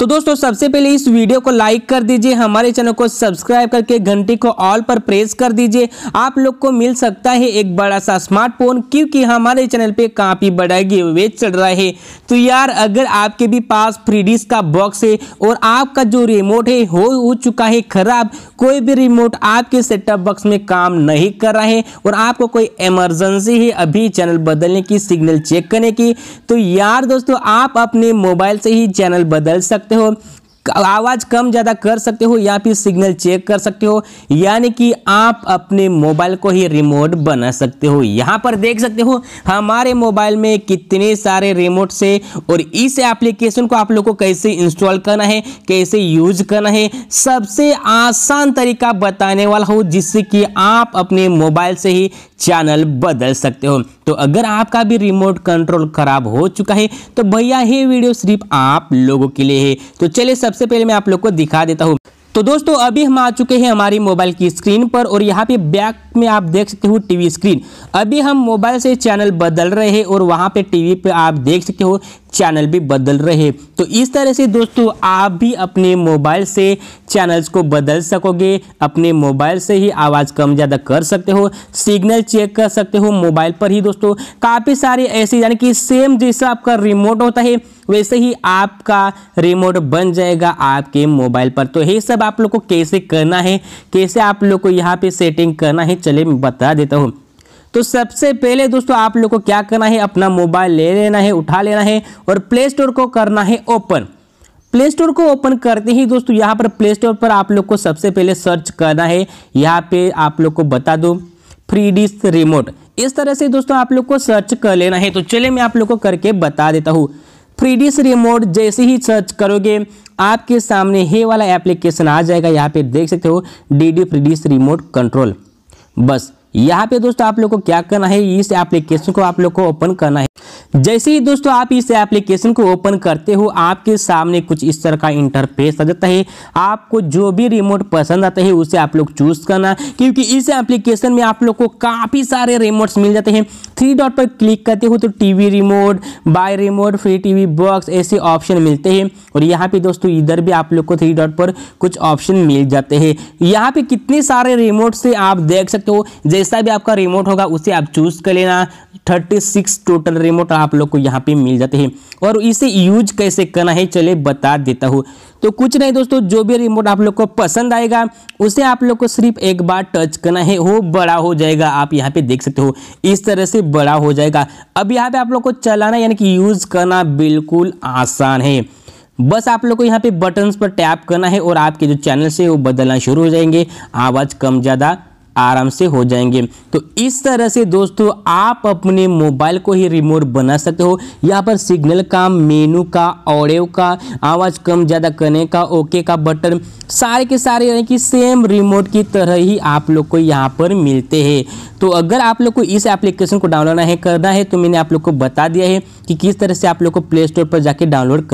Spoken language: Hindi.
तो दोस्तों सबसे पहले इस वीडियो को लाइक कर दीजिए हमारे चैनल को सब्सक्राइब करके घंटी को ऑल पर प्रेस कर दीजिए आप लोग को मिल सकता है एक बड़ा सा स्मार्टफोन क्योंकि हमारे चैनल पे काफ़ी बड़ा गिवे चल रहा है तो यार अगर आपके भी पास फ्री का बॉक्स है और आपका जो रिमोट है हो हो चुका है खराब कोई भी रिमोट आपके सेटअप बॉक्स में काम नहीं कर रहा है और आपको कोई इमरजेंसी है अभी चैनल बदलने की सिग्नल चेक करने की तो यार दोस्तों आप अपने मोबाइल से ही चैनल बदल सकते सकते हो आवाज़ कम ज़्यादा कर सकते हो या फिर सिग्नल चेक कर सकते हो यानी कि आप अपने मोबाइल को ही रिमोट बना सकते हो यहां पर देख सकते हो हमारे मोबाइल में कितने सारे रिमोट से और इस एप्लीकेशन को आप लोग को कैसे इंस्टॉल करना है कैसे यूज करना है सबसे आसान तरीका बताने वाला हो जिससे कि आप अपने मोबाइल से ही चैनल बदल सकते हो तो अगर आपका भी रिमोट कंट्रोल खराब हो चुका है तो भैया ये वीडियो सिर्फ आप लोगों के लिए है तो चलिए सब सबसे पहले मैं आप लोग को दिखा देता हूँ तो दोस्तों अभी हम आ चुके हैं हमारी मोबाइल की स्क्रीन पर और यहाँ पे बैक में आप देख सकते हो टीवी स्क्रीन अभी हम मोबाइल से चैनल बदल रहे हैं और वहाँ पे टीवी पे आप देख सकते हो चैनल भी बदल रहे हैं तो इस तरह से दोस्तों आप भी अपने मोबाइल से चैनल्स को बदल सकोगे अपने मोबाइल से ही आवाज़ कम ज़्यादा कर सकते हो सिग्नल चेक कर सकते हो मोबाइल पर ही दोस्तों काफ़ी सारे ऐसे यानी कि सेम जैसा आपका रिमोट होता है वैसे ही आपका रिमोट बन जाएगा आपके मोबाइल पर तो ये सब आप लोग को कैसे करना है कैसे आप लोग को यहाँ पे सेटिंग करना है चले बता देता हूँ तो सबसे पहले दोस्तों आप लोग को क्या करना है अपना मोबाइल ले लेना है उठा लेना है और प्ले स्टोर को करना है ओपन प्ले स्टोर को ओपन करते ही दोस्तों यहाँ पर प्ले स्टोर पर आप लोग को सबसे पहले सर्च करना है यहाँ पे आप लोग को बता दो फ्री रिमोट इस तरह से दोस्तों आप लोग को सर्च कर लेना है तो चलिए मैं आप लोग को करके बता देता हूँ फ्री रिमोट जैसे ही सर्च करोगे आपके सामने हे वाला एप्लीकेशन आ जाएगा यहाँ पे देख सकते हो D D free remote control बस यहाँ पे दोस्तों आप लोग को क्या करना है इस एप्लीकेशन को आप लोग को ओपन करना है जैसे ही दोस्तों आप इस एप्लीकेशन को ओपन करते हो आपके सामने कुछ इस तरह का इंटरफेस आ जाता है आपको जो भी रिमोट पसंद आता है उसे आप लोग चूज़ करना क्योंकि इस एप्लीकेशन में आप लोग को काफ़ी सारे रिमोट्स मिल जाते हैं थ्री डॉट पर क्लिक करते हो तो TV remote by remote free TV box ऐसे ऑप्शन मिलते हैं और यहाँ पे दोस्तों इधर भी आप लोग को थ्री डॉट पर कुछ ऑप्शन मिल जाते हैं यहाँ पे कितने सारे रिमोट से आप देख सकते हो जैसा भी आपका रिमोट होगा उसे आप चूज़ कर लेना थर्टी सिक्स टोटल रिमोट आप लोग को यहाँ पे मिल जाते हैं और इसे यूज कैसे करना है चले बता देता हूँ तो कुछ नहीं दोस्तों जो भी रिमोट आप लोग को पसंद आएगा उसे आप लोग को सिर्फ एक बार टच करना है वो बड़ा हो जाएगा आप यहाँ पे देख सकते हो इस तरह से बड़ा हो जाएगा अब यहाँ पे आप लोग को चलाना यानी कि यूज़ करना बिल्कुल आसान है बस आप लोग को यहाँ पे बटन्स पर टैप करना है और आपके जो चैनल से वो बदलना शुरू हो जाएंगे आवाज़ कम ज़्यादा आराम से हो जाएंगे तो इस तरह से दोस्तों आप अपने मोबाइल को ही रिमोट बना सकते हो यहाँ पर सिग्नल का मेनू का ऑडियो का आवाज़ कम ज़्यादा करने का ओके का बटन सारे के सारे यानी कि सेम रिमोट की तरह ही आप लोग को यहाँ पर मिलते हैं तो अगर आप लोग को इस एप्लीकेशन को डाउनलोड है करना है तो मैंने आप लोग को बता दिया है कि किस तरह से आप लोग को प्ले स्टोर पर जाके डाउनलोड